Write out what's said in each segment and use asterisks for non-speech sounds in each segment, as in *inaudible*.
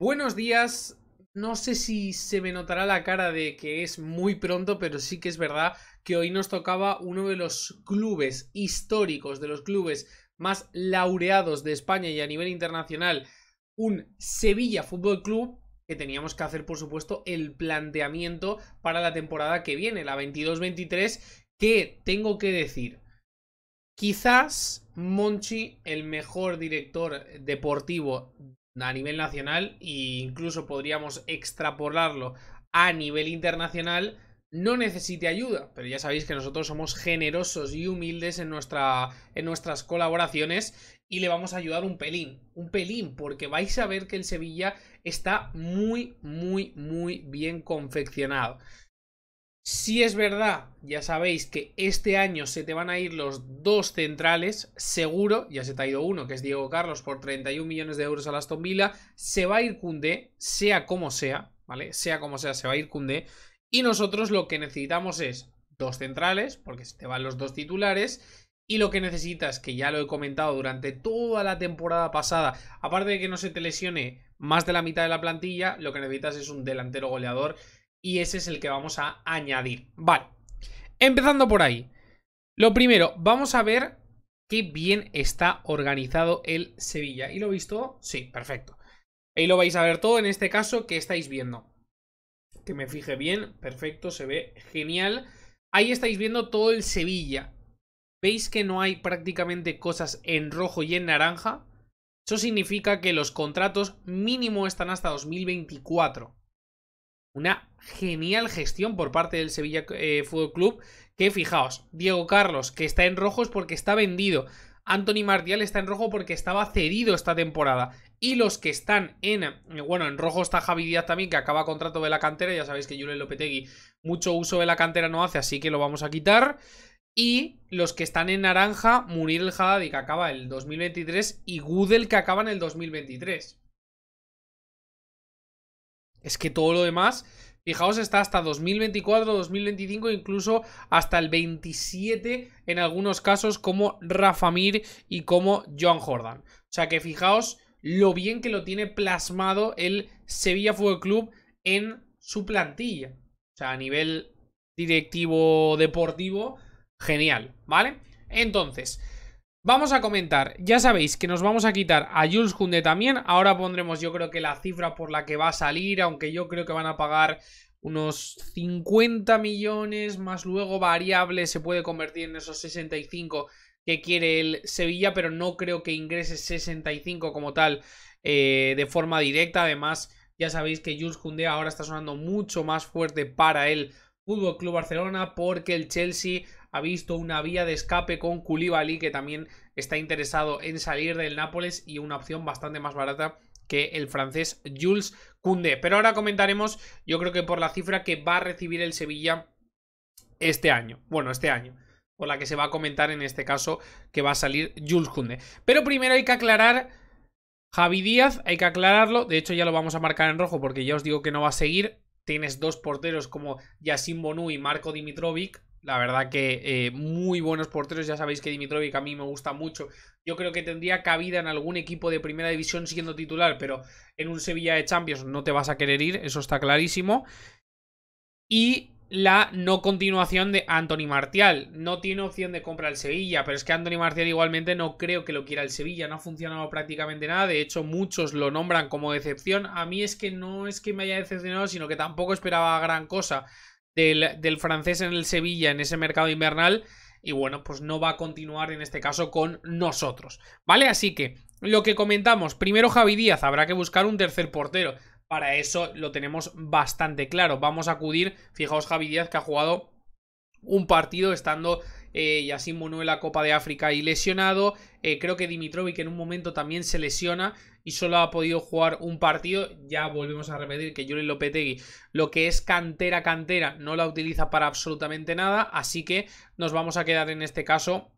Buenos días. No sé si se me notará la cara de que es muy pronto, pero sí que es verdad que hoy nos tocaba uno de los clubes históricos, de los clubes más laureados de España y a nivel internacional, un Sevilla Fútbol Club, que teníamos que hacer, por supuesto, el planteamiento para la temporada que viene, la 22-23, que tengo que decir, quizás Monchi, el mejor director deportivo a nivel nacional e incluso podríamos extrapolarlo a nivel internacional, no necesite ayuda. Pero ya sabéis que nosotros somos generosos y humildes en, nuestra, en nuestras colaboraciones y le vamos a ayudar un pelín, un pelín, porque vais a ver que el Sevilla está muy, muy, muy bien confeccionado. Si es verdad, ya sabéis que este año se te van a ir los dos centrales, seguro, ya se te ha ido uno, que es Diego Carlos, por 31 millones de euros a Aston Villa, se va a ir Cundé, sea como sea, ¿vale? Sea como sea, se va a ir Cundé, y nosotros lo que necesitamos es dos centrales, porque se te van los dos titulares, y lo que necesitas, que ya lo he comentado durante toda la temporada pasada, aparte de que no se te lesione más de la mitad de la plantilla, lo que necesitas es un delantero goleador y ese es el que vamos a añadir. Vale, empezando por ahí. Lo primero, vamos a ver qué bien está organizado el Sevilla. ¿Y lo he visto? Sí, perfecto. Ahí lo vais a ver todo, en este caso, que estáis viendo. Que me fije bien, perfecto, se ve genial. Ahí estáis viendo todo el Sevilla. ¿Veis que no hay prácticamente cosas en rojo y en naranja? Eso significa que los contratos mínimo están hasta 2024. Una genial gestión por parte del Sevilla eh, Fútbol Club. Que fijaos, Diego Carlos, que está en rojo es porque está vendido. Anthony Martial está en rojo porque estaba cedido esta temporada. Y los que están en. Eh, bueno, en rojo está Javi Díaz también, que acaba contrato de la cantera. Ya sabéis que Julen Lopetegui mucho uso de la cantera no hace, así que lo vamos a quitar. Y los que están en naranja, Muriel Haddad, que acaba el 2023, y Gudel, que acaba en el 2023. Es que todo lo demás, fijaos, está hasta 2024, 2025, incluso hasta el 27 en algunos casos como Rafa Mir y como John Jordan. O sea que fijaos lo bien que lo tiene plasmado el Sevilla Fútbol Club en su plantilla. O sea, a nivel directivo deportivo, genial, ¿vale? Entonces, Vamos a comentar, ya sabéis que nos vamos a quitar a Jules Kunde también, ahora pondremos yo creo que la cifra por la que va a salir, aunque yo creo que van a pagar unos 50 millones, más luego variable, se puede convertir en esos 65 que quiere el Sevilla, pero no creo que ingrese 65 como tal eh, de forma directa, además ya sabéis que Jules Kunde ahora está sonando mucho más fuerte para el Fútbol Club Barcelona porque el Chelsea ha visto una vía de escape con Koulibaly que también está interesado en salir del Nápoles y una opción bastante más barata que el francés Jules Kunde. Pero ahora comentaremos, yo creo que por la cifra que va a recibir el Sevilla este año. Bueno, este año. Por la que se va a comentar en este caso que va a salir Jules Kunde. Pero primero hay que aclarar Javi Díaz, hay que aclararlo. De hecho, ya lo vamos a marcar en rojo porque ya os digo que no va a seguir. Tienes dos porteros como Yassin Bonu y Marco Dimitrovic. La verdad que eh, muy buenos porteros. Ya sabéis que Dimitrovic a mí me gusta mucho. Yo creo que tendría cabida en algún equipo de primera división siendo titular, pero en un Sevilla de Champions no te vas a querer ir, eso está clarísimo. Y la no continuación de Anthony Martial. No tiene opción de compra el Sevilla, pero es que Anthony Martial igualmente no creo que lo quiera el Sevilla. No ha funcionado prácticamente nada. De hecho, muchos lo nombran como decepción. A mí es que no es que me haya decepcionado, sino que tampoco esperaba gran cosa del, francés en el Sevilla en ese mercado invernal y bueno, pues no va a continuar en este caso con nosotros, ¿vale? Así que lo que comentamos, primero Javi Díaz, habrá que buscar un tercer portero. Para eso lo tenemos bastante claro. Vamos a acudir, fijaos Javi Díaz que ha jugado un partido estando eh, y así en la Copa de África y lesionado. Eh, creo que Dimitrovic en un momento también se lesiona y solo ha podido jugar un partido. Ya volvemos a repetir que Julen Lopetegui, lo que es cantera, cantera, no la utiliza para absolutamente nada. Así que nos vamos a quedar en este caso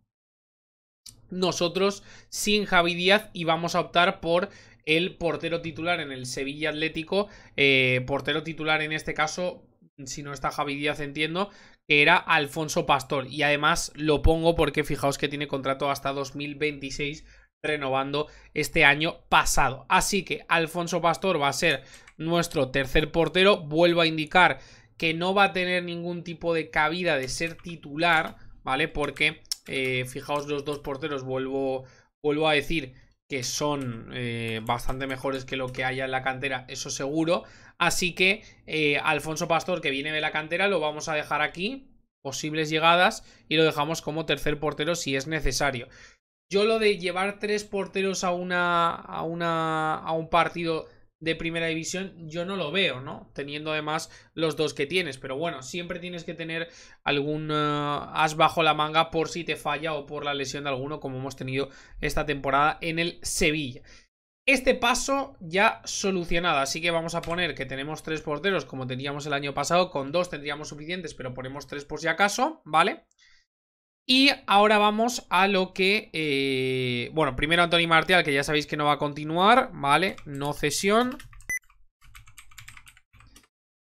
nosotros sin Javi Díaz y vamos a optar por el portero titular en el Sevilla Atlético, eh, portero titular en este caso, si no está Javi Díaz entiendo, era Alfonso Pastor. Y además lo pongo porque fijaos que tiene contrato hasta 2026 renovando este año pasado. Así que Alfonso Pastor va a ser nuestro tercer portero. Vuelvo a indicar que no va a tener ningún tipo de cabida de ser titular, ¿vale? Porque eh, fijaos los dos porteros, vuelvo, vuelvo a decir que son eh, bastante mejores que lo que haya en la cantera, eso seguro. Así que eh, Alfonso Pastor, que viene de la cantera, lo vamos a dejar aquí, posibles llegadas, y lo dejamos como tercer portero si es necesario. Yo lo de llevar tres porteros a una. a una. a un partido de primera división, yo no lo veo, ¿no? Teniendo además los dos que tienes. Pero bueno, siempre tienes que tener algún eh, as bajo la manga por si te falla o por la lesión de alguno, como hemos tenido esta temporada en el Sevilla este paso ya solucionado, así que vamos a poner que tenemos tres porteros como teníamos el año pasado, con dos tendríamos suficientes, pero ponemos tres por si acaso, ¿vale? Y ahora vamos a lo que, eh, bueno, primero Anthony Martial, que ya sabéis que no va a continuar, ¿vale? No cesión.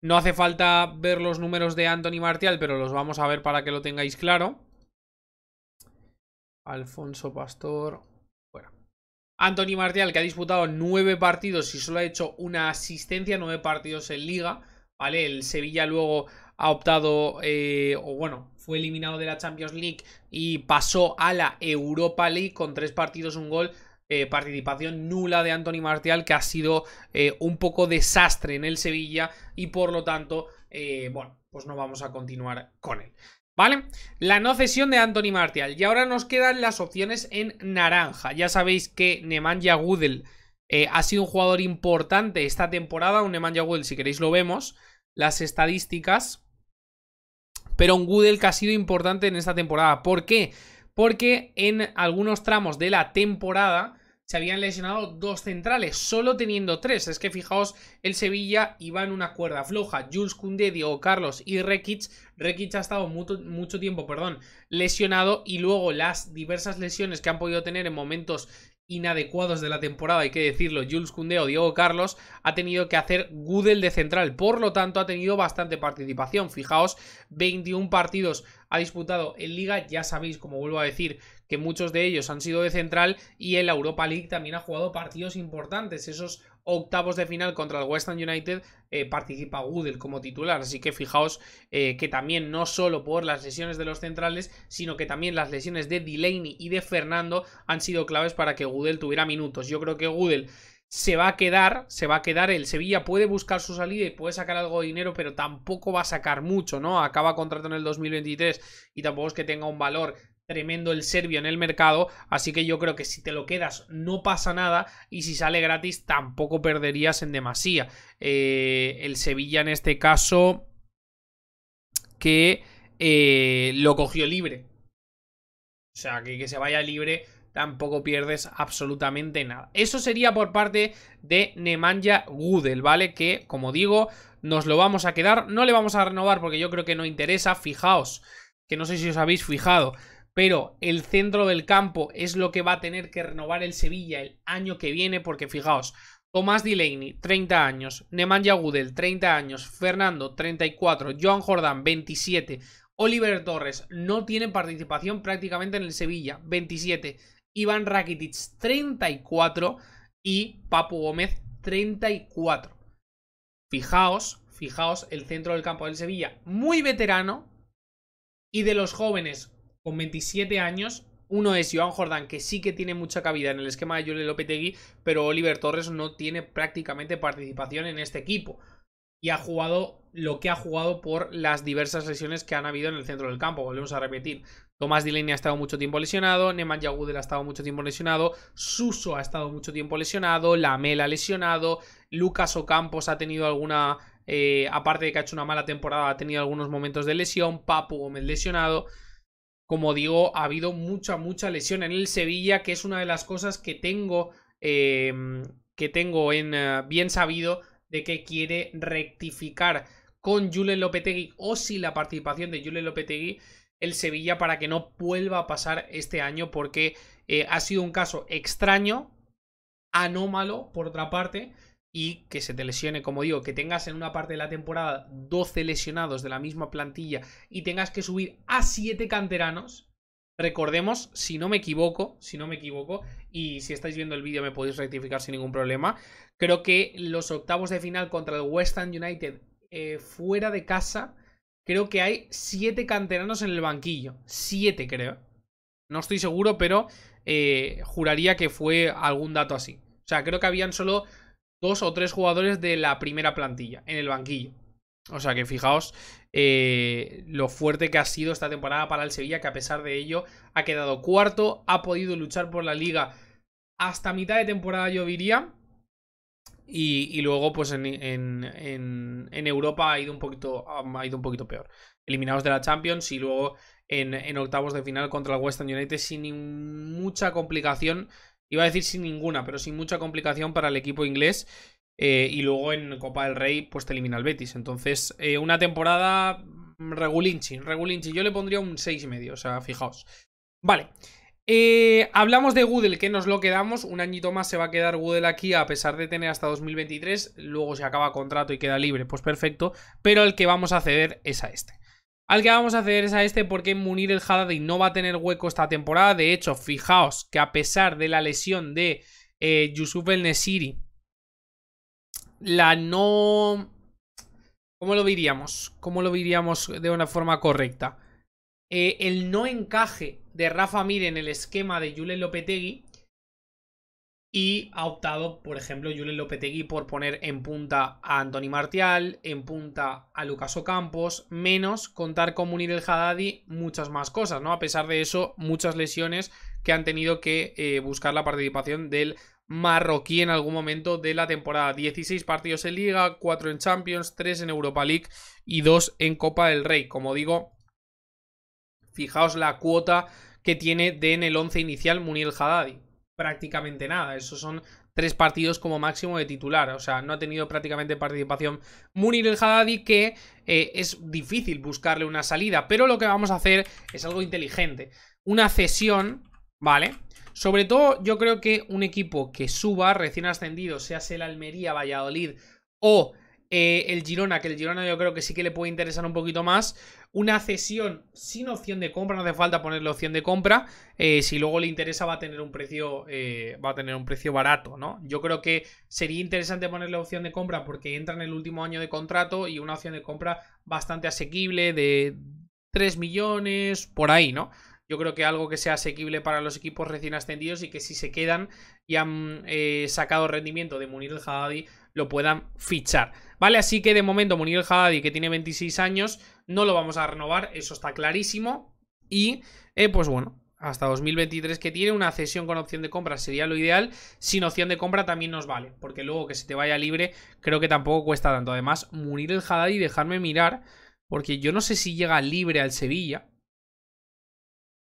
No hace falta ver los números de Anthony Martial, pero los vamos a ver para que lo tengáis claro. Alfonso Pastor, Anthony Martial, que ha disputado nueve partidos y solo ha hecho una asistencia, nueve partidos en liga, ¿vale? El Sevilla luego ha optado, eh, o bueno, fue eliminado de la Champions League y pasó a la Europa League con tres partidos, un gol. Eh, participación nula de Anthony Martial que ha sido eh, un poco desastre en el Sevilla y por lo tanto, bueno, pues no vamos a continuar con él. ¿Vale? La no cesión de Anthony Martial. Y ahora nos quedan las opciones en naranja. Ya sabéis que Nemanja Gudel eh, ha sido un jugador importante esta temporada. Un Nemanja Gudel, si queréis, lo vemos. Las estadísticas. Pero un Gudel que ha sido importante en esta temporada. ¿Por qué? Porque en algunos tramos de la temporada se habían lesionado dos centrales, solo teniendo tres. Es que fijaos, el Sevilla iba en una cuerda floja. Jules Koundé, Diego Carlos y Rekic. Rekic ha estado mucho, mucho tiempo, perdón, lesionado y luego las diversas lesiones que han podido tener en momentos inadecuados de la temporada, hay que decirlo, Jules Koundé o Diego Carlos, ha tenido que hacer Gudel de central, por lo tanto ha tenido bastante participación. Fijaos, 21 partidos ha disputado en Liga, ya sabéis, como vuelvo a decir, que muchos de ellos han sido de central y en la Europa League también ha jugado partidos importantes, esos octavos de final contra el Western United eh, participa Goodell como titular. Así que fijaos eh, que también no solo por las lesiones de los centrales, sino que también las lesiones de Delaney y de Fernando han sido claves para que Goodell tuviera minutos. Yo creo que Goodell se va a quedar, se va a quedar. El Sevilla puede buscar su salida y puede sacar algo de dinero, pero tampoco va a sacar mucho, ¿no? Acaba contrato en el 2023 y tampoco es que tenga un valor tremendo el serbio en el mercado, así que yo creo que si te lo quedas no pasa nada y si sale gratis tampoco perderías en demasía. Eh, el Sevilla en este caso que eh, lo cogió libre. O sea, que, que se vaya libre tampoco pierdes absolutamente nada. Eso sería por parte de Nemanja Gudel, ¿vale? Que, como digo, nos lo vamos a quedar. No le vamos a renovar porque yo creo que no interesa. Fijaos, que no sé si os habéis fijado, pero el centro del campo es lo que va a tener que renovar el Sevilla el año que viene, porque fijaos, Tomás Delaney, 30 años, Nemanja Gudel, 30 años, Fernando, 34, Joan Jordán, 27, Oliver Torres, no tiene participación prácticamente en el Sevilla, 27, Iván Rakitic, 34 y Papu Gómez, 34. Fijaos, fijaos el centro del campo del Sevilla, muy veterano y de los jóvenes con 27 años. Uno es Joan Jordan, que sí que tiene mucha cabida en el esquema de Julio Lopetegui, pero Oliver Torres no tiene prácticamente participación en este equipo. Y ha jugado lo que ha jugado por las diversas lesiones que han habido en el centro del campo. Volvemos a repetir. Tomás Dileni ha estado mucho tiempo lesionado, Neman Yagudel ha estado mucho tiempo lesionado, Suso ha estado mucho tiempo lesionado, Lamela lesionado, Lucas Ocampos ha tenido alguna, eh, aparte de que ha hecho una mala temporada, ha tenido algunos momentos de lesión, Papu Gómez lesionado. Como digo, ha habido mucha, mucha lesión en el Sevilla, que es una de las cosas que tengo, em, que tengo en, eh, bien sabido de que quiere rectificar con Julen Lopetegui o si la participación de Julen Lopetegui el Sevilla para que no vuelva a pasar este año porque eh, ha sido un caso extraño, anómalo por otra parte, y que se te lesione, como digo, que tengas en una parte de la temporada 12 lesionados de la misma plantilla y tengas que subir a 7 canteranos. Recordemos, si no me equivoco, si no me equivoco, y si estáis viendo el vídeo me podéis rectificar sin ningún problema, creo que los octavos de final contra el West Ham United eh, fuera de casa, creo que hay 7 canteranos en el banquillo. 7 creo. No estoy seguro, pero eh, juraría que fue algún dato así. O sea, creo que habían solo dos o tres jugadores de la primera plantilla en el banquillo. O sea que fijaos eh, lo fuerte que ha sido esta temporada para el Sevilla, que a pesar de ello ha quedado cuarto, ha podido luchar por la liga hasta mitad de temporada, yo diría. Y, luego, pues en, Europa ha ido, un poquito, um, ha ido un poquito peor. Eliminados de la Champions y luego en, octavos de final contra el Western United sin mucha complicación Iba a decir sin ninguna, pero sin mucha complicación para el equipo inglés. Eh, y luego en Copa del Rey, pues te elimina el Betis. Entonces, eh, una temporada mm, regulinchi, Yo le pondría un 6,5, o sea, fijaos. Vale. Eh, hablamos de Google, que nos lo quedamos. Un añito más se va a quedar Google aquí, a pesar de tener hasta 2023. Luego se acaba contrato y queda libre, pues perfecto. Pero el que vamos a ceder es a este. Al que vamos a hacer es a este porque Munir el Haddadi no va a tener hueco esta temporada. De hecho, fijaos que a pesar de la lesión de eh, Yusuf el Nesiri, la no... ¿Cómo lo diríamos? ¿Cómo lo diríamos de una forma correcta? Eh, el no encaje de Rafa Mir en el esquema de Julen Lopetegui y ha optado, por ejemplo, Julen Lopetegui por poner en punta a Anthony Martial, en punta a Lucas Ocampos, menos contar con Munir el Haddadi, muchas más cosas, ¿no? A pesar de eso, muchas lesiones que han tenido que eh, buscar la participación del marroquí en algún momento de la temporada. 16 partidos en Liga, 4 en Champions, 3 en Europa League y 2 en Copa del Rey. Como digo, fijaos la cuota que tiene de en el 11 inicial Munir el Haddadi prácticamente nada. Esos son tres partidos como máximo de titular. O sea, no ha tenido prácticamente participación Munir el Haddadi, que eh, es difícil buscarle una salida. Pero lo que vamos a hacer es algo inteligente. Una cesión, ¿vale? Sobre todo, yo creo que un equipo que suba, recién ascendido, sea el Almería, Valladolid o eh, el Girona, que el Girona yo creo que sí que le puede interesar un poquito más. Una cesión sin opción de compra, no hace falta ponerle opción de compra. Eh, si luego le interesa, va a tener un precio. Eh, va a tener un precio barato, ¿no? Yo creo que sería interesante ponerle opción de compra porque entra en el último año de contrato y una opción de compra bastante asequible de 3 millones, por ahí, ¿no? Yo creo que algo que sea asequible para los equipos recién ascendidos y que si se quedan y han sacado rendimiento de Munir el Haddadi, lo puedan fichar. ¿Vale? Así que de momento Munir el Haddadi, que tiene 26 años, no lo vamos a renovar, eso está clarísimo. Y, eh, pues bueno, hasta 2023 que tiene, una cesión con opción de compra sería lo ideal, sin opción de compra también nos vale, porque luego que se te vaya libre creo que tampoco cuesta tanto. Además, Munir el y dejarme mirar, porque yo no sé si llega libre al Sevilla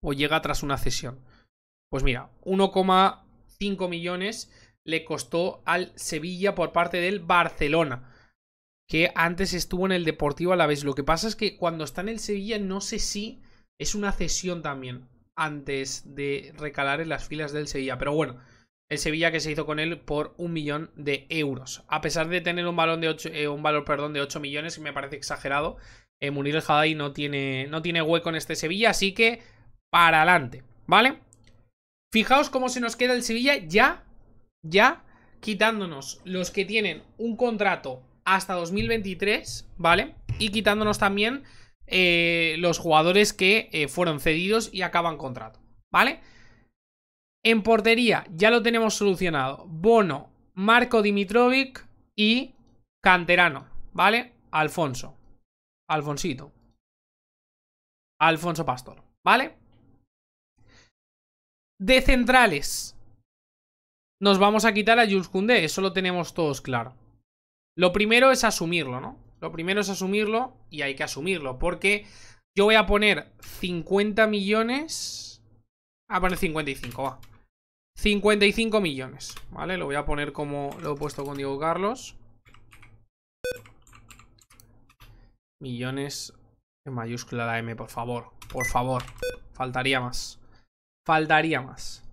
o llega tras una cesión. Pues mira, 1,5 millones le costó al Sevilla por parte del Barcelona, que antes estuvo en el Deportivo a la vez. Lo que pasa es que cuando está en el Sevilla no sé si es una cesión también antes de recalar en las filas del Sevilla. Pero bueno, el Sevilla que se hizo con él por un millón de euros. A pesar de tener un, balón de eh, un valor perdón, de 8 millones, me parece exagerado, eh, Munir el Jadai no tiene, no tiene hueco en este Sevilla, así que para adelante, ¿vale? Fijaos cómo se nos queda el Sevilla ya ya quitándonos los que tienen un contrato hasta 2023, ¿vale? Y quitándonos también eh, los jugadores que eh, fueron cedidos y acaban contrato, ¿vale? En portería ya lo tenemos solucionado. Bono, Marco Dimitrovic y Canterano, ¿vale? Alfonso. Alfonsito. Alfonso Pastor, ¿vale? De centrales, nos vamos a quitar a Jules Koundé. Eso lo tenemos todos claro. Lo primero es asumirlo, ¿no? Lo primero es asumirlo y hay que asumirlo. Porque yo voy a poner 50 millones... Ah, a ah, poner 55, va. 55 millones, ¿vale? Lo voy a poner como lo he puesto con Diego Carlos. Millones en mayúscula la M, por favor. Por favor. Faltaría más. Faltaría más.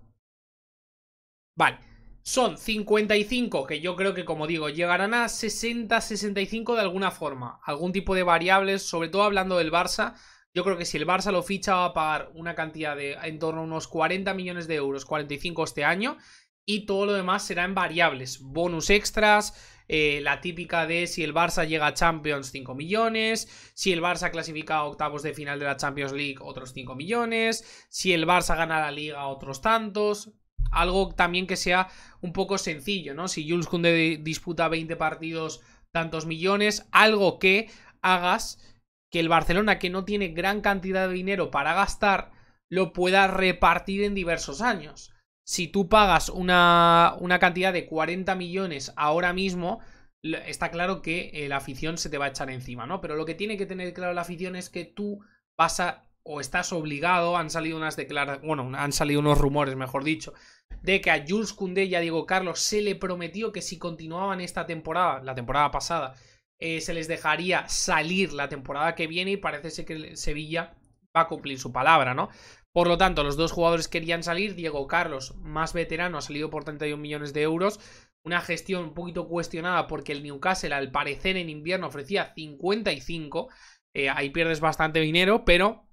Vale. Son 55 que yo creo que, como digo, llegarán a 60-65 de alguna forma. Algún tipo de variables, sobre todo hablando del Barça. Yo creo que si el Barça lo ficha va a pagar una cantidad de en torno a unos 40 millones de euros, 45 este año. Y todo lo demás será en variables. Bonus extras, eh, la típica de si el Barça llega a Champions 5 millones, si el Barça clasifica a octavos de final de la Champions League otros 5 millones, si el Barça gana la liga otros tantos, algo también que sea un poco sencillo, ¿no? Si Jules Kunde disputa 20 partidos, tantos millones, algo que hagas que el Barcelona, que no tiene gran cantidad de dinero para gastar, lo pueda repartir en diversos años. Si tú pagas una, cantidad de 40 millones ahora mismo, está claro que eh, la afición se te va a echar encima, ¿no? Pero lo que tiene que tener claro la afición es que tú vas a o estás obligado, han salido unas declaraciones, bueno, han salido unos rumores, mejor dicho, de que a Jules Koundé y a Diego Carlos se le prometió que si continuaban esta temporada, la temporada pasada, eh, se les dejaría salir la temporada que viene y parece ser que Sevilla va a cumplir su palabra, ¿no? Por lo tanto, los dos jugadores querían salir. Diego Carlos, más veterano, ha salido por 31 millones de euros. Una gestión un poquito cuestionada porque el Newcastle, al parecer en invierno, ofrecía 55. Eh, ahí pierdes bastante dinero, pero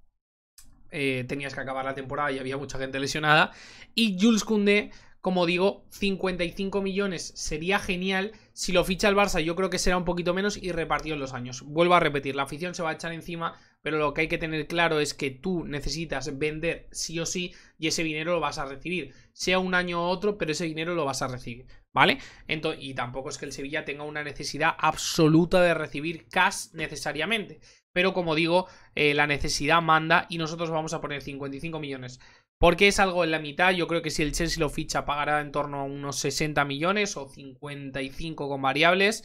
eh, tenías que acabar la temporada y había mucha gente lesionada. Y Jules Koundé, como digo, 55 millones sería genial. Si lo ficha el Barça, yo creo que será un poquito menos y repartido en los años. Vuelvo a repetir, la afición se va a echar encima, pero lo que hay que tener claro es que tú necesitas vender sí o sí y ese dinero lo vas a recibir. Sea un año u otro, pero ese dinero lo vas a recibir, ¿vale? Entonces, y tampoco es que el Sevilla tenga una necesidad absoluta de recibir cash necesariamente pero como digo, eh, la necesidad manda y nosotros vamos a poner 55 millones. Porque es algo en la mitad, yo creo que si el Chelsea lo ficha pagará en torno a unos 60 millones o 55 con variables.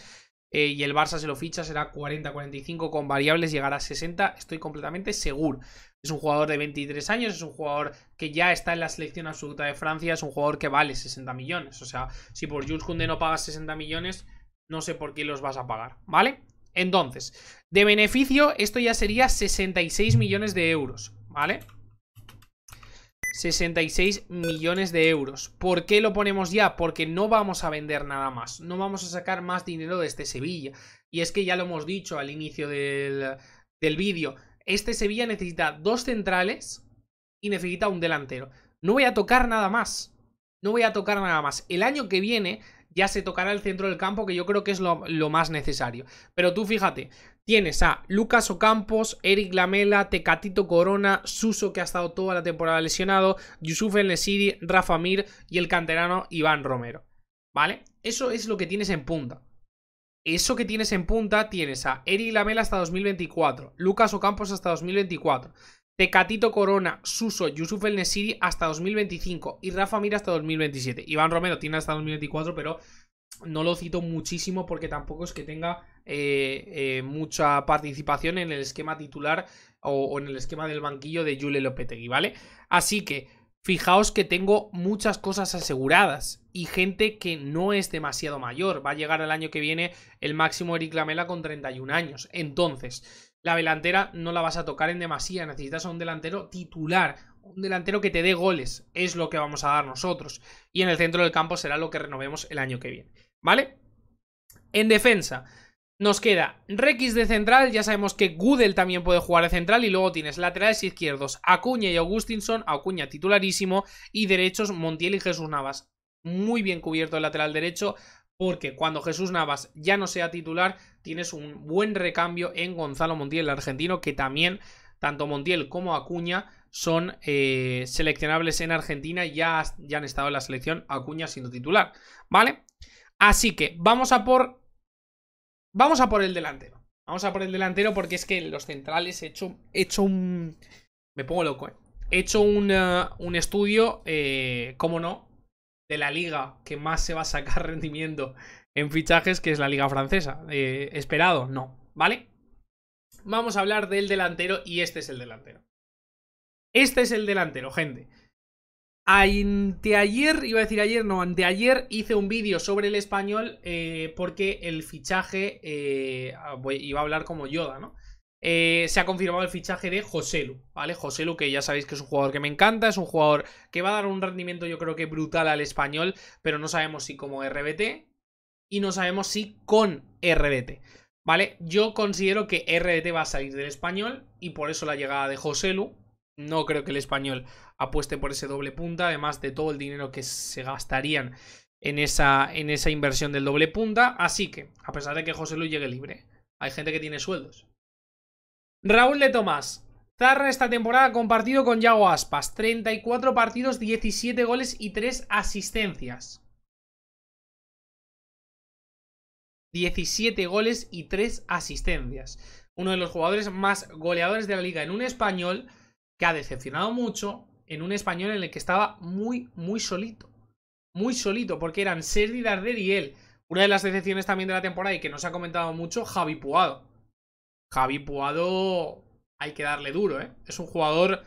Eh, y el Barça se lo ficha será 40-45 con variables, llegará a 60, estoy completamente seguro. Es un jugador de 23 años, es un jugador que ya está en la selección absoluta de Francia, es un jugador que vale 60 millones. O sea, si por Jules Koundé no pagas 60 millones, no sé por qué los vas a pagar, ¿vale? Entonces, de beneficio, esto ya sería 66 millones de euros, ¿vale? 66 millones de euros. ¿Por qué lo ponemos ya? Porque no vamos a vender nada más. No vamos a sacar más dinero de este Sevilla. Y es que ya lo hemos dicho al inicio del, del vídeo. Este Sevilla necesita dos centrales y necesita un delantero. No voy a tocar nada más. No voy a tocar nada más. El año que viene ya se tocará el centro del campo, que yo creo que es lo, más necesario. Pero tú fíjate, tienes a Lucas Ocampos, Eric Lamela, Tecatito Corona, Suso, que ha estado toda la temporada lesionado, Yusuf El Nesiri, Rafa Mir y el canterano Iván Romero. ¿Vale? Eso es lo que tienes en punta. Eso que tienes en punta, tienes a Eric Lamela hasta 2024, Lucas Ocampos hasta 2024, Catito Corona, Suso, Yusuf El Nesiri hasta 2025 y Rafa Mira hasta 2027. Iván Romero tiene hasta 2024, pero no lo cito muchísimo porque tampoco es que tenga eh, eh, mucha participación en el esquema titular o, en el esquema del banquillo de Jule Lopetegui, ¿vale? Así que fijaos que tengo muchas cosas aseguradas y gente que no es demasiado mayor. Va a llegar el año que viene el máximo Eric Lamela con 31 años. Entonces, la delantera no la vas a tocar en demasía. Necesitas a un delantero titular, un delantero que te dé goles. Es lo que vamos a dar nosotros. Y en el centro del campo será lo que renovemos el año que viene. ¿Vale? En defensa. Nos queda Rex de central, ya sabemos que Gudel también puede jugar de central y luego tienes laterales izquierdos Acuña y Augustinson, Acuña titularísimo y derechos Montiel y Jesús Navas. Muy bien cubierto el lateral derecho porque cuando Jesús Navas ya no sea titular tienes un buen recambio en Gonzalo Montiel, el argentino, que también, tanto Montiel como Acuña, son eh, seleccionables en Argentina y ya, ya han estado en la selección Acuña siendo titular, ¿vale? Así que vamos a por... Vamos a por el delantero. Vamos a por el delantero porque es que los centrales he hecho, hecho un... Me pongo loco, ¿eh? He hecho un, eh, un estudio, eh, cómo no, de la liga que más se va a sacar *laughs* rendimiento en fichajes, que es la liga francesa. Eh, esperado, no, ¿vale? Vamos a hablar del delantero y este es el delantero. Este es el delantero, gente. Anteayer, iba a decir ayer, no, anteayer hice un vídeo sobre el español eh, porque el fichaje, eh, ah, iba a hablar como Yoda, ¿no? se ha confirmado el fichaje de Joselu, ¿vale? Joselu, que ya sabéis que es un jugador que me encanta, es un jugador que va a dar un rendimiento yo creo que brutal al español, pero no sabemos si como RBT, y no sabemos si con RDT. ¿Vale? Yo considero que RDT va a salir del español y por eso la llegada de Joselu. No creo que el español apueste por ese doble punta, además de todo el dinero que se gastarían en esa, en esa inversión del doble punta. Así que, a pesar de que Joselu llegue libre, hay gente que tiene sueldos. Raúl de Tomás. Zarra esta temporada compartido con Yago Aspas. 34 partidos, 17 goles y 3 asistencias. 17 goles y 3 asistencias. Uno de los jugadores más goleadores de la liga en un español que ha decepcionado mucho, en un español en el que estaba muy, muy solito. Muy solito, porque eran Sergi Darder y él. Una de las decepciones también de la temporada y que nos ha comentado mucho, Javi Puado. Javi Puado hay que darle duro, ¿eh? Es un jugador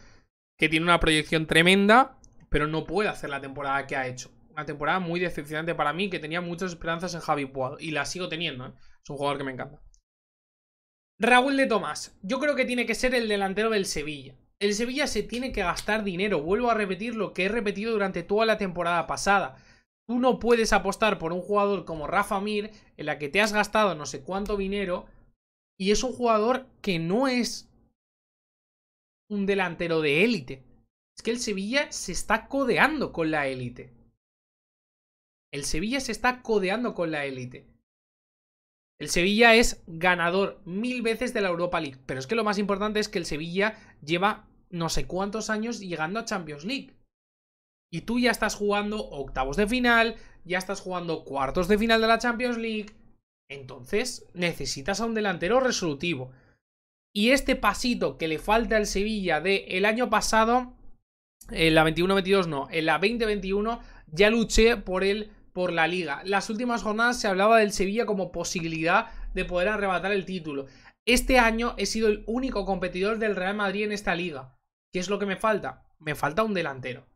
que tiene una proyección tremenda, pero no puede hacer la temporada que ha hecho una temporada muy decepcionante para mí, que tenía muchas esperanzas en Javi Puado y la sigo teniendo. ¿eh? Es un jugador que me encanta. Raúl de Tomás, yo creo que tiene que ser el delantero del Sevilla. El Sevilla se tiene que gastar dinero, vuelvo a repetir lo que he repetido durante toda la temporada pasada. Tú no puedes apostar por un jugador como Rafa Mir, en la que te has gastado no sé cuánto dinero, y es un jugador que no es un delantero de élite. Es que el Sevilla se está codeando con la élite. El Sevilla se está codeando con la élite. El Sevilla es ganador mil veces de la Europa League. Pero es que lo más importante es que el Sevilla lleva no sé cuántos años llegando a Champions League. Y tú ya estás jugando octavos de final, ya estás jugando cuartos de final de la Champions League. Entonces necesitas a un delantero resolutivo. Y este pasito que le falta al Sevilla de el año pasado, en la 21-22 no, en la 20-21 ya luché por el por la liga. Las últimas jornadas se hablaba del Sevilla como posibilidad de poder arrebatar el título. Este año he sido el único competidor del Real Madrid en esta liga. ¿Qué es lo que me falta? Me falta un delantero.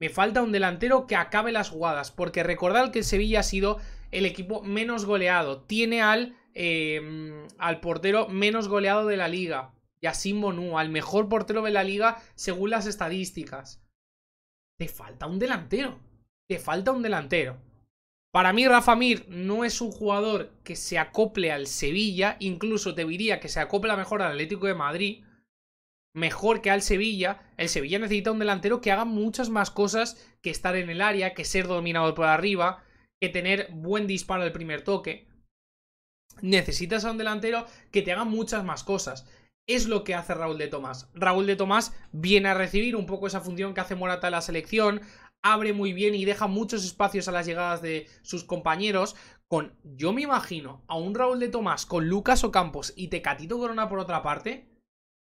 Me falta un delantero que acabe las jugadas, porque recordad que el Sevilla ha sido el equipo menos goleado. Tiene al, em, al portero menos goleado de la liga, Yassin Bonu, al mejor portero de la liga según las estadísticas. Te falta un delantero te falta un delantero. Para mí Rafa Mir no es un jugador que se acople al Sevilla, incluso te diría que se acopla mejor al Atlético de Madrid, mejor que al Sevilla. El Sevilla necesita un delantero que haga muchas más cosas que estar en el área, que ser dominado por arriba, que tener buen disparo al primer toque. Necesitas a un delantero que te haga muchas más cosas. Es lo que hace Raúl de Tomás. Raúl de Tomás viene a recibir un poco esa función que hace Morata en la selección, abre muy bien y deja muchos espacios a las llegadas de sus compañeros. Con, yo me imagino, a un Raúl de Tomás con Lucas Ocampos y Tecatito Corona por otra parte,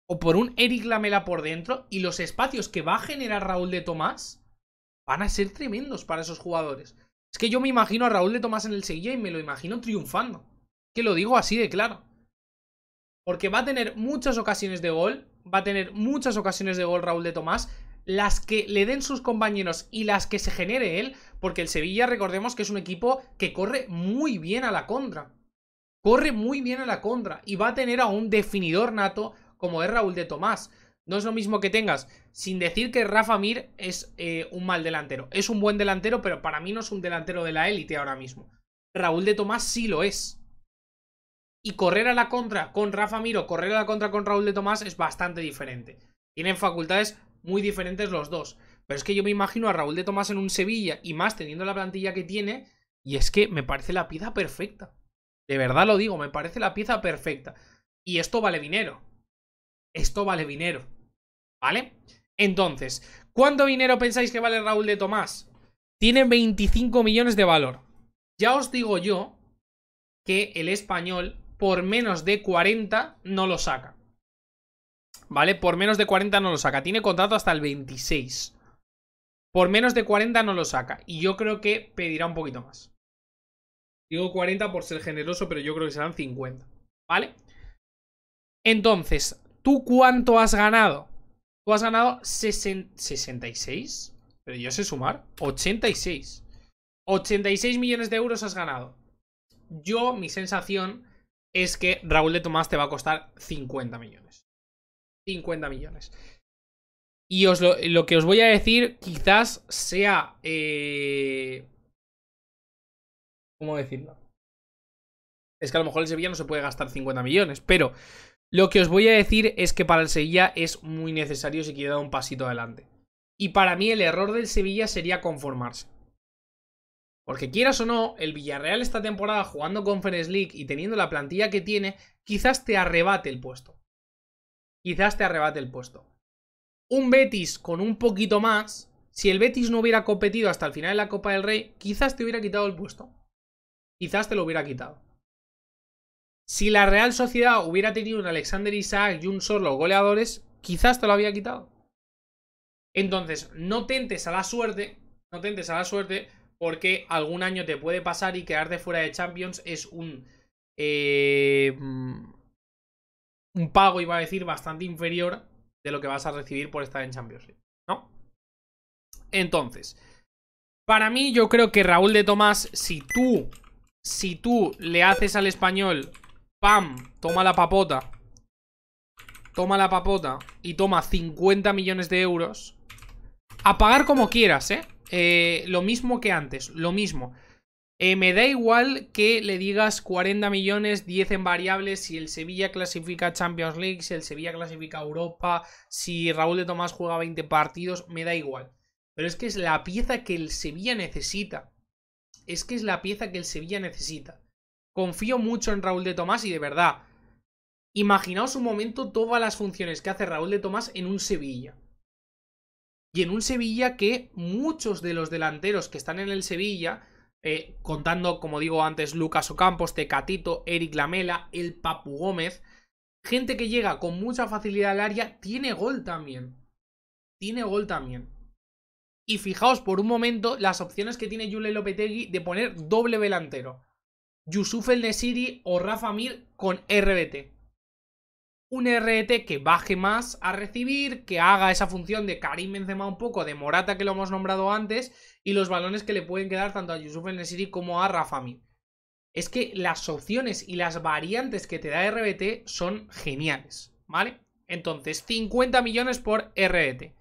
o por un Eric Lamela por dentro, y los espacios que va a generar Raúl de Tomás van a ser tremendos para esos jugadores. Es que yo me imagino a Raúl de Tomás en el Sevilla y me lo imagino triunfando. Que lo digo así de claro. Porque va a tener muchas ocasiones de gol, va a tener muchas ocasiones de gol Raúl de Tomás, las que le den sus compañeros y las que se genere él, porque el Sevilla, recordemos que es un equipo que corre muy bien a la contra. Corre muy bien a la contra y va a tener a un definidor nato como es Raúl de Tomás. No es lo mismo que tengas, sin decir que Rafa Mir es eh, un mal delantero. Es un buen delantero, pero para mí no es un delantero de la élite ahora mismo. Raúl de Tomás sí lo es. Y correr a la contra con Rafa Mir o correr a la contra con Raúl de Tomás es bastante diferente. Tienen facultades muy diferentes los dos. Pero es que yo me imagino a Raúl de Tomás en un Sevilla y más teniendo la plantilla que tiene. Y es que me parece la pieza perfecta. De verdad lo digo, me parece la pieza perfecta. Y esto vale dinero. Esto vale dinero. ¿Vale? Entonces, ¿cuánto dinero pensáis que vale Raúl de Tomás? Tiene 25 millones de valor. Ya os digo yo que el español por menos de 40 no lo saca. ¿vale? Por menos de 40 no lo saca. Tiene contrato hasta el 26. Por menos de 40 no lo saca. Y yo creo que pedirá un poquito más. Digo 40 por ser generoso, pero yo creo que serán 50. ¿Vale? Entonces, ¿tú cuánto has ganado? Tú has ganado 66. Pero yo sé sumar. 86. 86 millones de euros has ganado. Yo, mi sensación es que Raúl de Tomás te va a costar 50 millones. 50 millones. Y os lo, que os voy a decir quizás sea... Eh, ¿Cómo decirlo? Es que a lo mejor el Sevilla no se puede gastar 50 millones, pero lo que os voy a decir es que para el Sevilla es muy necesario si quiere dar un pasito adelante. Y para mí el error del Sevilla sería conformarse. Porque quieras o no, el Villarreal esta temporada jugando con Conference League y teniendo la plantilla que tiene, quizás te arrebate el puesto quizás te arrebate el puesto. Un Betis con un poquito más, si el Betis no hubiera competido hasta el final de la Copa del Rey, quizás te hubiera quitado el puesto. Quizás te lo hubiera quitado. Si la Real Sociedad hubiera tenido un Alexander Isaac y un solo goleadores, quizás te lo había quitado. Entonces, no tentes a la suerte, no tentes a la suerte, porque algún año te puede pasar y quedarte fuera de Champions es un... Eh, un pago, iba a decir, bastante inferior de lo que vas a recibir por estar en Champions League, ¿no? Entonces, para mí yo creo que Raúl de Tomás, si tú, si tú le haces al español, pam, toma la papota, toma la papota y toma 50 millones de euros, a pagar como quieras, eh, eh lo mismo que antes, lo mismo. Eh, me da igual que le digas 40 millones, 10 en variables, si el Sevilla clasifica Champions League, si el Sevilla clasifica Europa, si Raúl de Tomás juega 20 partidos, me da igual. Pero es que es la pieza que el Sevilla necesita. Es que es la pieza que el Sevilla necesita. Confío mucho en Raúl de Tomás y de verdad. Imaginaos un momento todas las funciones que hace Raúl de Tomás en un Sevilla. Y en un Sevilla que muchos de los delanteros que están en el Sevilla eh, contando, como digo antes, Lucas Ocampos, Tecatito, Eric Lamela, el Papu Gómez. Gente que llega con mucha facilidad al área, tiene gol también. Tiene gol también. Y fijaos por un momento las opciones que tiene Jule Lopetegui de poner doble delantero. Yusuf El Nesiri o Rafa Mir con RBT. Un RBT que baje más a recibir, que haga esa función de Karim Benzema un poco, de Morata que lo hemos nombrado antes, y los balones que le pueden quedar tanto a Yusuf City como a Rafami. Es que las opciones y las variantes que te da RBT son geniales, ¿vale? Entonces, 50 millones por RBT.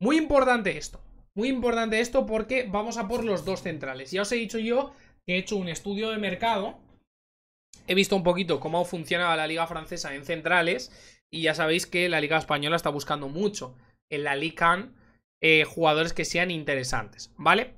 Muy importante esto, muy importante esto porque vamos a por los dos centrales. Ya os he dicho yo que he hecho un estudio de mercado, he visto un poquito cómo funcionaba la liga francesa en centrales y ya sabéis que la liga española está buscando mucho en la Ligue eh, jugadores que sean interesantes, ¿vale?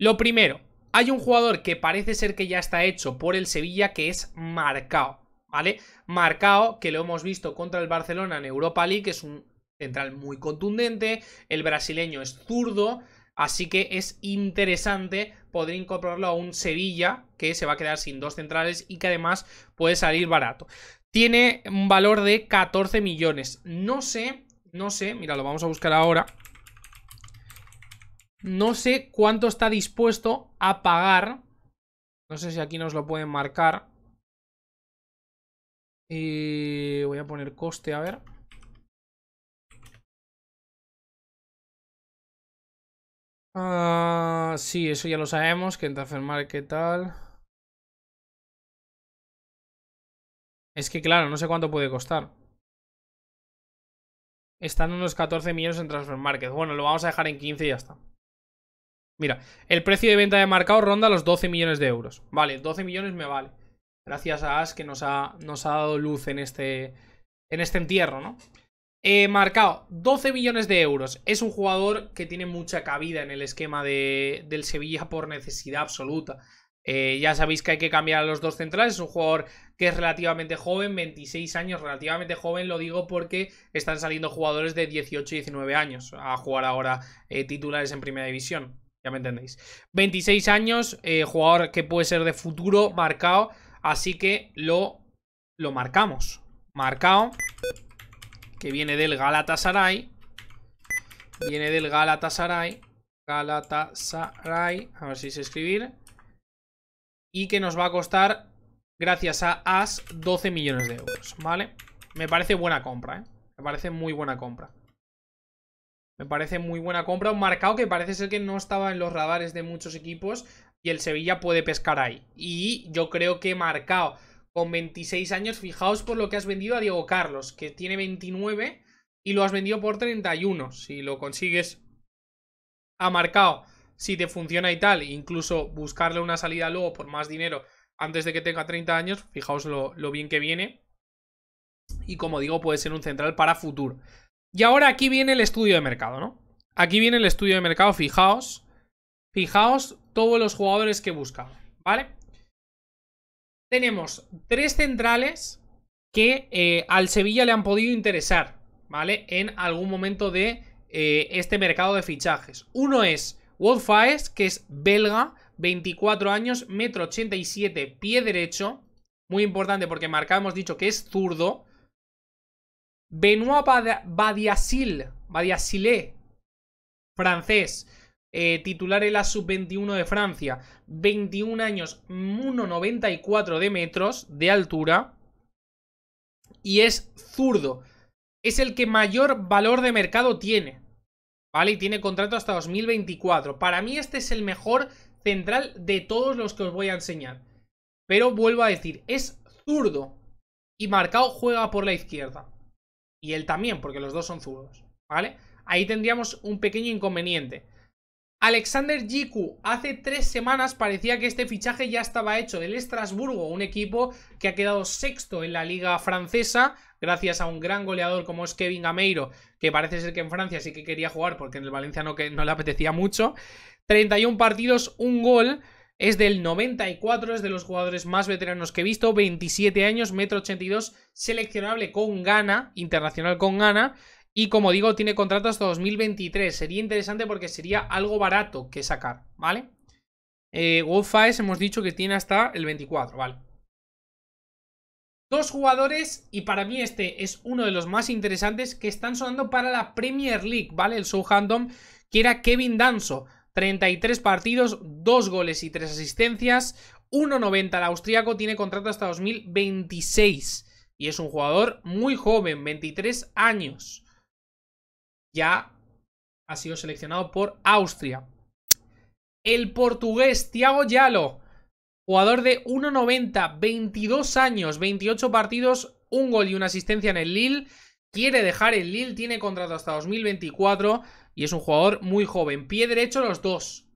Lo primero, hay un jugador que parece ser que ya está hecho por el Sevilla que es Marcao, ¿vale? Marcao, que lo hemos visto contra el Barcelona en Europa League, es un central muy contundente, el brasileño es zurdo, así que es interesante poder incorporarlo a un Sevilla que se va a quedar sin dos centrales y que además puede salir barato. Tiene un valor de 14 millones. No sé, no sé, mira, lo vamos a buscar ahora no sé cuánto está dispuesto a pagar. No sé si aquí nos lo pueden marcar. Y eh, voy a poner coste, a ver. Ah, sí, eso ya lo sabemos, que en Transfer Market tal. Es que claro, no sé cuánto puede costar. Están unos 14 millones en Transfer Market Bueno, lo vamos a dejar en 15 y ya está. Mira, el precio de venta de Marcado ronda los 12 millones de euros. Vale, 12 millones me vale. Gracias a As que nos ha, nos ha dado luz en este, en este entierro, ¿no? Eh, marcado, 12 millones de euros. Es un jugador que tiene mucha cabida en el esquema del Sevilla por necesidad absoluta. Eh, ya sabéis que hay que cambiar a los dos centrales. Es un jugador que es relativamente joven, 26 años, relativamente joven. Lo digo porque están saliendo jugadores de 18 y 19 años a jugar ahora eh, titulares en primera división ya me entendéis. 26 años, eh, jugador que puede ser de futuro, marcado. Así que lo, lo marcamos. Marcado, que viene del Galatasaray. Viene del Galatasaray. Galatasaray, a ver si se escribir. Y que nos va a costar, gracias a AS, 12 millones de euros, ¿vale? Me parece buena compra, ¿eh? Me parece muy buena compra. Me parece muy buena compra. Un marcado que parece ser que no estaba en los radares de muchos equipos. Y el Sevilla puede pescar ahí. Y yo creo que marcado con 26 años, fijaos por lo que has vendido a Diego Carlos, que tiene 29 y lo has vendido por 31. Si lo consigues a marcado, si te funciona y tal, incluso buscarle una salida luego por más dinero antes de que tenga 30 años, fijaos lo, lo bien que viene. Y como digo, puede ser un central para futuro. Y ahora aquí viene el estudio de mercado, ¿no? Aquí viene el estudio de mercado, fijaos. Fijaos todos los jugadores que buscado, ¿vale? Tenemos tres centrales que eh, al Sevilla le han podido interesar, ¿vale? En algún momento de eh, este mercado de fichajes. Uno es Wolf que es belga, 24 años, metro 87, pie derecho. Muy importante porque marcamos hemos dicho que es zurdo. Benoit Badiasil, Badiasilé, francés, eh, titular en la sub-21 de Francia, 21 años, 1,94 de metros de altura y es zurdo. Es el que mayor valor de mercado tiene, ¿vale? Y tiene contrato hasta 2024. Para mí este es el mejor central de todos los que os voy a enseñar. Pero vuelvo a decir, es zurdo y marcado juega por la izquierda. Y él también, porque los dos son zurdos, ¿vale? Ahí tendríamos un pequeño inconveniente. Alexander Jiku, hace tres semanas parecía que este fichaje ya estaba hecho del Estrasburgo, un equipo que ha quedado sexto en la liga francesa, gracias a un gran goleador como es Kevin Gameiro, que parece ser que en Francia sí que quería jugar porque en el Valencia no, que, no le apetecía mucho. 31 partidos, un gol. Es del 94, es de los jugadores más veteranos que he visto, 27 años, metro 82, seleccionable con gana, internacional con gana. y como digo, tiene contrato hasta 2023. Sería interesante porque sería algo barato que sacar, ¿vale? Eh, Wolfies hemos dicho que tiene hasta el 24, ¿vale? Dos jugadores, y para mí este es uno de los más interesantes, que están sonando para la Premier League, ¿vale? El Southampton, que era Kevin Danso. 33 partidos, 2 goles y 3 asistencias. 1.90 el austriaco, tiene contrato hasta 2026. Y es un jugador muy joven, 23 años. Ya ha sido seleccionado por Austria. El portugués Thiago Yalo, jugador de 1.90, 22 años, 28 partidos, un gol y una asistencia en el Lille. Quiere dejar el Lille, tiene contrato hasta 2024. Y es un jugador muy joven. Pie derecho los dos.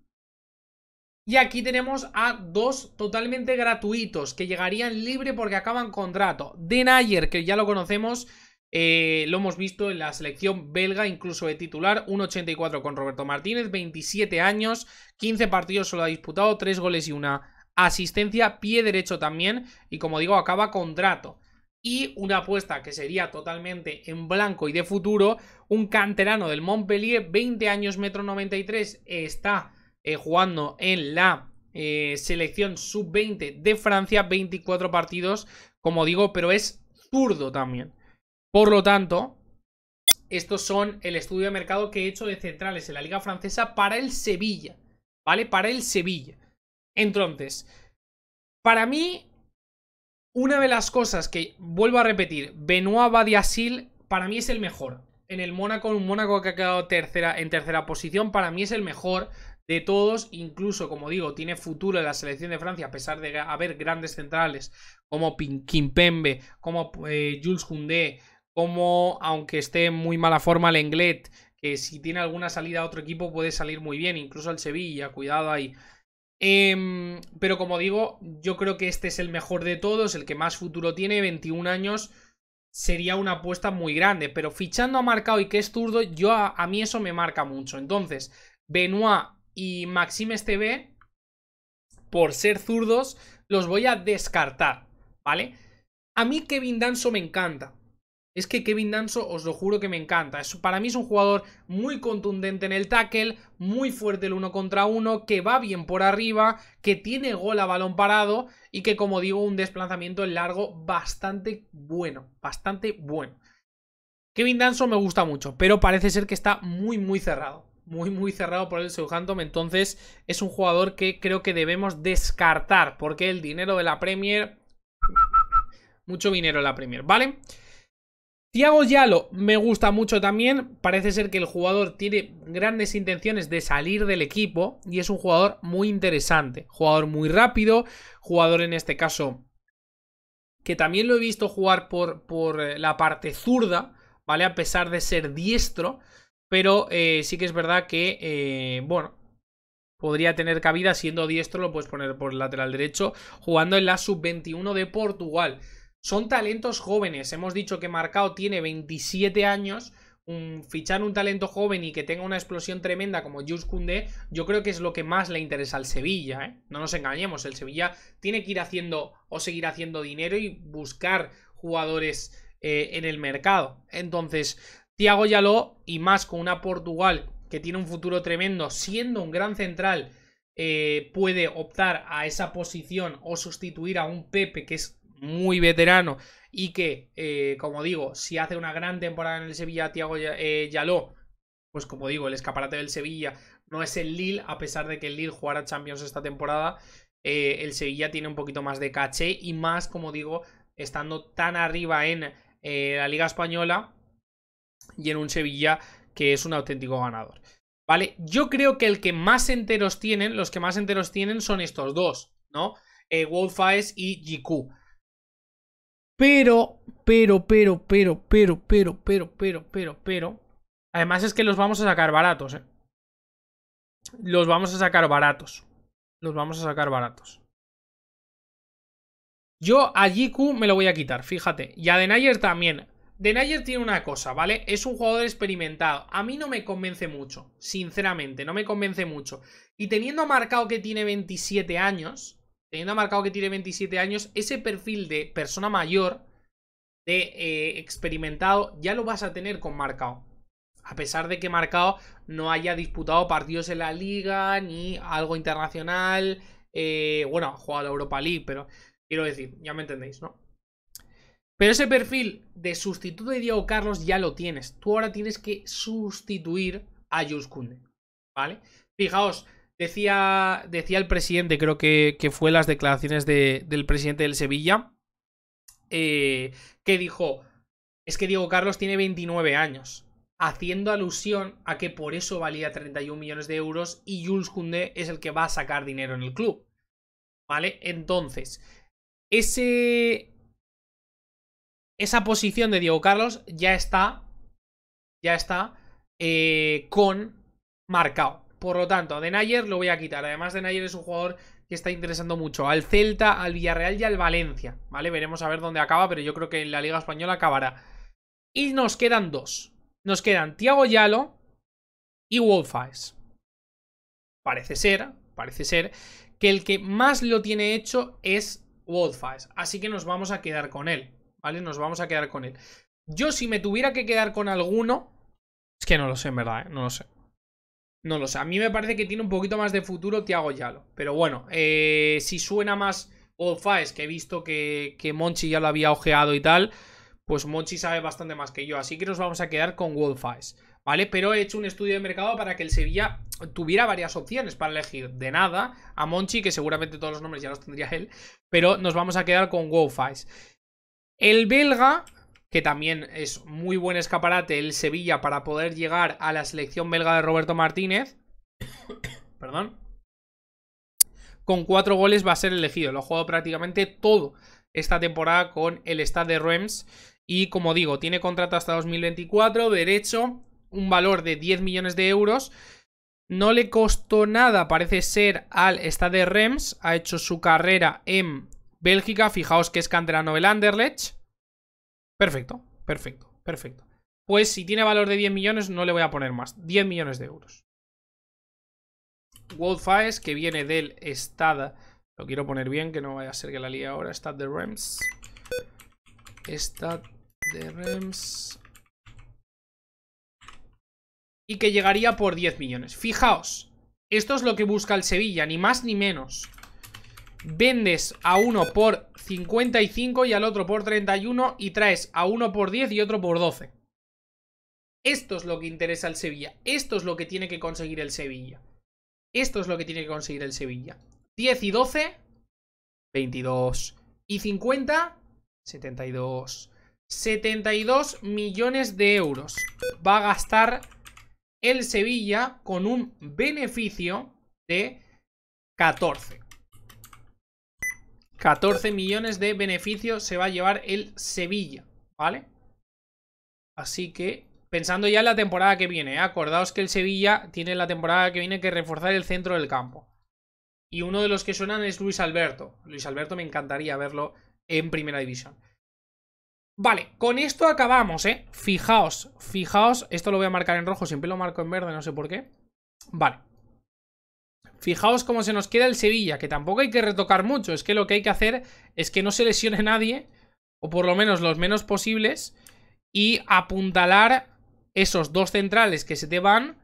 Y aquí tenemos a dos totalmente gratuitos que llegarían libre porque acaban contrato. Denayer, que ya lo conocemos, eh, lo hemos visto en la selección belga, incluso de titular, 1.84 con Roberto Martínez, 27 años, 15 partidos solo ha disputado, 3 goles y una asistencia, pie derecho también, y como digo, acaba contrato y una apuesta que sería totalmente en blanco y de futuro, un canterano del Montpellier, 20 años, metro 93, está eh, jugando en la eh, selección sub-20 de Francia, 24 partidos, como digo, pero es zurdo también. Por lo tanto, estos son el estudio de mercado que he hecho de centrales en la Liga Francesa para el Sevilla, ¿vale? Para el Sevilla. Entonces, para mí una de las cosas que, vuelvo a repetir, Benoit Badiasil para mí es el mejor. En el Mónaco, un Mónaco que ha quedado tercera, en tercera posición, para mí es el mejor de todos, incluso como digo, tiene futuro en la selección de Francia, a pesar de haber grandes centrales como Kimpembe, como eh, Jules Koundé, como aunque esté en muy mala forma Lenglet, que si tiene alguna salida a otro equipo puede salir muy bien, incluso al Sevilla, cuidado ahí. Em, pero como digo, yo creo que este es el mejor de todos, el que más futuro tiene, 21 años, sería una apuesta muy grande. Pero fichando a marcado y que es zurdo, yo a, mí eso me marca mucho. Entonces, Benoit y Maxim Esteve, por ser zurdos, los voy a descartar, ¿vale? A mí Kevin Danso me encanta. Es que Kevin Danso, os lo juro que me encanta. para mí es un jugador muy contundente en el tackle, muy fuerte el uno contra uno, que va bien por arriba, que tiene gol a balón parado y que, como digo, un desplazamiento en largo bastante bueno, bastante bueno. Kevin Danso me gusta mucho, pero parece ser que está muy, muy cerrado. Muy, muy cerrado por el Southampton. Entonces, es un jugador que creo que debemos descartar, porque el dinero de la Premier... Mucho dinero en la Premier, ¿vale? vale Tiago Yalo me gusta mucho también. Parece ser que el jugador tiene grandes intenciones de salir del equipo y es un jugador muy interesante. Jugador muy rápido, jugador en este caso que también lo he visto jugar por, por eh, la parte zurda, ¿vale? A pesar de ser diestro, pero eh, sí que es verdad que, eh, bueno, podría tener cabida siendo diestro, lo puedes poner por lateral derecho, jugando en la sub-21 de Portugal. Son talentos jóvenes. Hemos dicho que Marcao tiene 27 años. fichar un talento joven y que tenga una explosión tremenda como Jus Koundé, yo creo que es lo que más le interesa al Sevilla, ¿eh? No nos engañemos, el Sevilla tiene que ir haciendo o seguir haciendo dinero y buscar jugadores eh, en el mercado. Entonces, Thiago Yaló y más con una Portugal que tiene un futuro tremendo, siendo un gran central, eh, puede optar a esa posición o sustituir a un Pepe que es muy veterano y que, eh, como digo, si hace una gran temporada en el Sevilla, Tiago eh, Yaló, pues como digo, el escaparate del Sevilla no es el Lille, a pesar de que el Lille jugará Champions esta temporada, eh, el Sevilla tiene un poquito más de caché y más, como digo, estando tan arriba en la Liga Española y en un Sevilla que es un auténtico ganador. ¿Vale? Yo creo que el que más enteros tienen, los que más enteros tienen son estos dos, ¿no? Eh, y GQ. Pero, pero, pero, pero, pero, pero, pero, pero, pero, pero. Además es que los vamos a sacar baratos, ¿eh? Los vamos a sacar baratos. Los vamos a sacar baratos. Yo a Jiku me lo voy a quitar, fíjate. Y a Denayer también. Denayer tiene una cosa, ¿vale? Es un jugador experimentado. A mí no me convence mucho, sinceramente, no me convence mucho. Y teniendo marcado que tiene 27 años, teniendo marcado que tiene 27 años, ese perfil de persona mayor, de eh, experimentado, ya lo vas a tener con marcado. A pesar de que marcado no haya disputado partidos en la liga ni algo internacional. Eh, bueno, ha jugado la Europa League, pero quiero decir, ya me entendéis, ¿no? Pero ese perfil de sustituto de Diego Carlos ya lo tienes. Tú ahora tienes que sustituir a Jules ¿vale? Fijaos, Decía, decía el presidente, creo que, fue las declaraciones del presidente del Sevilla, eh, que dijo, es que Diego Carlos tiene 29 años, haciendo alusión a que por eso valía 31 millones de euros y Jules Koundé es el que va a sacar dinero en el club. ¿Vale? Entonces, ese, esa posición de Diego Carlos ya está, ya está eh, con marcado. Por lo tanto, de Nayer lo voy a quitar. Además, de Nayer es un jugador que está interesando mucho al Celta, al Villarreal y al Valencia. ¿Vale? Veremos a ver dónde acaba, pero yo creo que en la Liga Española acabará. Y nos quedan dos. Nos quedan Tiago Yalo y Wolfaes. Parece ser, parece ser, que el que más lo tiene hecho es Wolfaes. Así que nos vamos a quedar con él. ¿Vale? Nos vamos a quedar con él. Yo si me tuviera que quedar con alguno... Es que no lo sé, en verdad, ¿eh? No lo sé. No lo sé. A mí me parece que tiene un poquito más de futuro Tiago Yalo. Pero bueno, eh, si suena más Old que he visto que, que Monchi ya lo había ojeado y tal, pues Monchi sabe bastante más que yo. Así que nos vamos a quedar con Old ¿vale? Pero he hecho un estudio de mercado para que el Sevilla tuviera varias opciones para elegir. De nada, a Monchi, que seguramente todos los nombres ya los tendría él, pero nos vamos a quedar con Old El belga, que también es muy buen escaparate el Sevilla para poder llegar a la selección belga de Roberto Martínez. *coughs* Perdón. Con cuatro goles va a ser elegido. Lo ha jugado prácticamente todo esta temporada con el Stade de Reims. Y como digo, tiene contrato hasta 2024, derecho, un valor de 10 millones de euros. No le costó nada, parece ser, al Stade Reims. Ha hecho su carrera en Bélgica. Fijaos que es canterano del Anderlecht. Perfecto, perfecto, perfecto. Pues si tiene valor de 10 millones, no le voy a poner más. 10 millones de euros. Fires que viene del Stada. Lo quiero poner bien, que no vaya a ser que la lía ahora. Stad de Rems. Stad de Rems. Y que llegaría por 10 millones. Fijaos, esto es lo que busca el Sevilla, ni más ni menos vendes a uno por 55 y al otro por 31 y traes a uno por 10 y otro por 12. Esto es lo que interesa al Sevilla. Esto es lo que tiene que conseguir el Sevilla. Esto es lo que tiene que conseguir el Sevilla. 10 y 12, 22. Y 50, 72. 72 millones de euros va a gastar el Sevilla con un beneficio de 14. 14 millones de beneficios se va a llevar el Sevilla, ¿vale? Así que, pensando ya en la temporada que viene, ¿eh? acordaos que el Sevilla tiene la temporada que viene que reforzar el centro del campo. Y uno de los que suenan es Luis Alberto. Luis Alberto me encantaría verlo en primera división. Vale, con esto acabamos, ¿eh? Fijaos, fijaos, esto lo voy a marcar en rojo, siempre lo marco en verde, no sé por qué. Vale, Fijaos cómo se nos queda el Sevilla, que tampoco hay que retocar mucho. Es que lo que hay que hacer es que no se lesione nadie, o por lo menos los menos posibles, y apuntalar esos dos centrales que se te van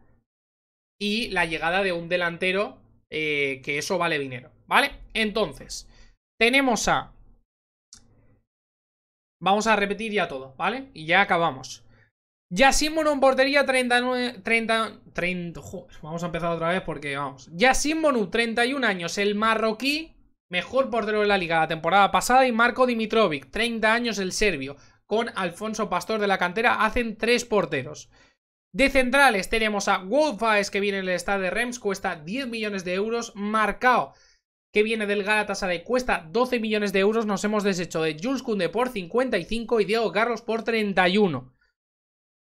y la llegada de un delantero, eh, que eso vale dinero, ¿vale? Entonces, tenemos a... Vamos a repetir ya todo, ¿vale? Y ya acabamos. Yasimon en portería 39... 30, 30 vamos a empezar otra vez porque vamos. Yasim 31 años, el marroquí, mejor portero de la liga la temporada pasada. Y Marco Dimitrovic, 30 años, el serbio. Con Alfonso Pastor de la cantera, hacen tres porteros. De centrales tenemos a Wolfaes que viene del Stade de Rems, cuesta 10 millones de euros. Marcao, que viene del Galatasaray, cuesta 12 millones de euros. Nos hemos deshecho de Jules Kunde por 55 y Diego Carlos por 31.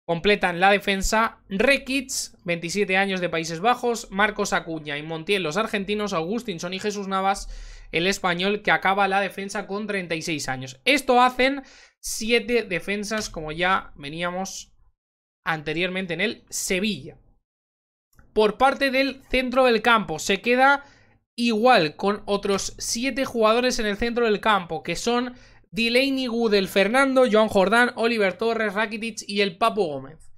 Completan la defensa Rekic, 27 años de Países Bajos, Marcos Acuña y Montiel, los argentinos, Augustinson y Jesús Navas, el español que acaba la defensa con 36 años. Esto hacen 7 defensas como ya veníamos anteriormente en el Sevilla. Por parte del centro del campo se queda igual con otros 7 jugadores en el centro del campo que son Delaney Gudel, Fernando, Joan Jordán, Oliver Torres, Rakitic y el Papo Gómez.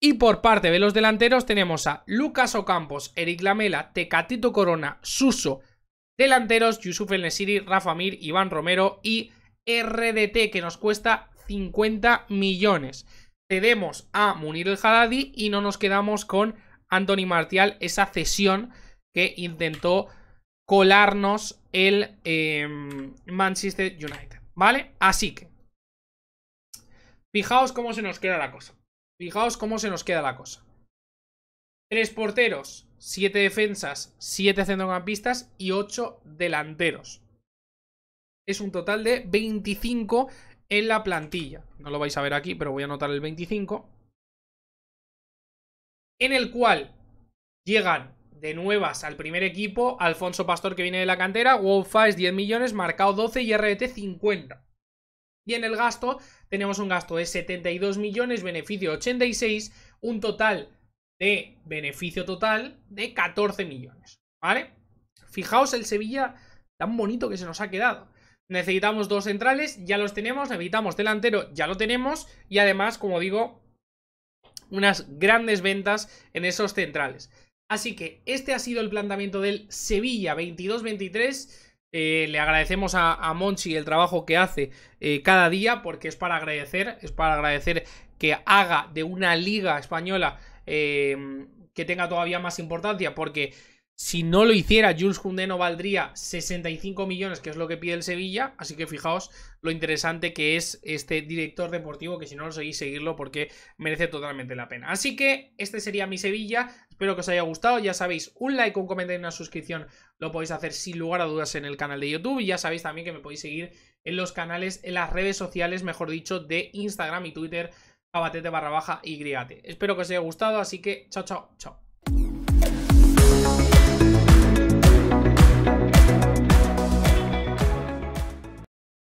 Y por parte de los delanteros tenemos a Lucas Ocampos, Eric Lamela, Tecatito Corona, Suso. Delanteros, Yusuf El Nesiri, Rafa Mir, Iván Romero y RDT, que nos cuesta 50 millones. Cedemos a Munir el Haddadi y no nos quedamos con Anthony Martial, esa cesión que intentó colarnos el em, Manchester United. ¿Vale? Así que. Fijaos cómo se nos queda la cosa. Fijaos cómo se nos queda la cosa. Tres porteros, siete defensas, siete centrocampistas y ocho delanteros. Es un total de 25 en la plantilla. No lo vais a ver aquí, pero voy a anotar el 25. En el cual llegan de nuevas al primer equipo, Alfonso Pastor que viene de la cantera, Wofa es 10 millones, Marcado 12 y RDT 50. Y en el gasto tenemos un gasto de 72 millones, beneficio 86, un total de beneficio total de 14 millones, ¿vale? Fijaos el Sevilla tan bonito que se nos ha quedado. Necesitamos dos centrales, ya los tenemos, necesitamos delantero, ya lo tenemos y además, como digo, unas grandes ventas en esos centrales. Así que este ha sido el planteamiento del Sevilla 22-23. Eh, le agradecemos a, Monchi el trabajo que hace eh, cada día porque es para agradecer, es para agradecer que haga de una liga española eh, que tenga todavía más importancia porque si no lo hiciera Jules Koundé no valdría 65 millones que es lo que pide el Sevilla, así que fijaos lo interesante que es este director deportivo que si no lo seguís seguirlo porque merece totalmente la pena. Así que este sería mi Sevilla, Espero que os haya gustado. Ya sabéis, un like, un comentario y una suscripción lo podéis hacer sin lugar a dudas en el canal de YouTube. Y ya sabéis también que me podéis seguir en los canales, en las redes sociales, mejor dicho, de Instagram y Twitter, abatete barra baja y Espero que os haya gustado, así que chao, chao, chao.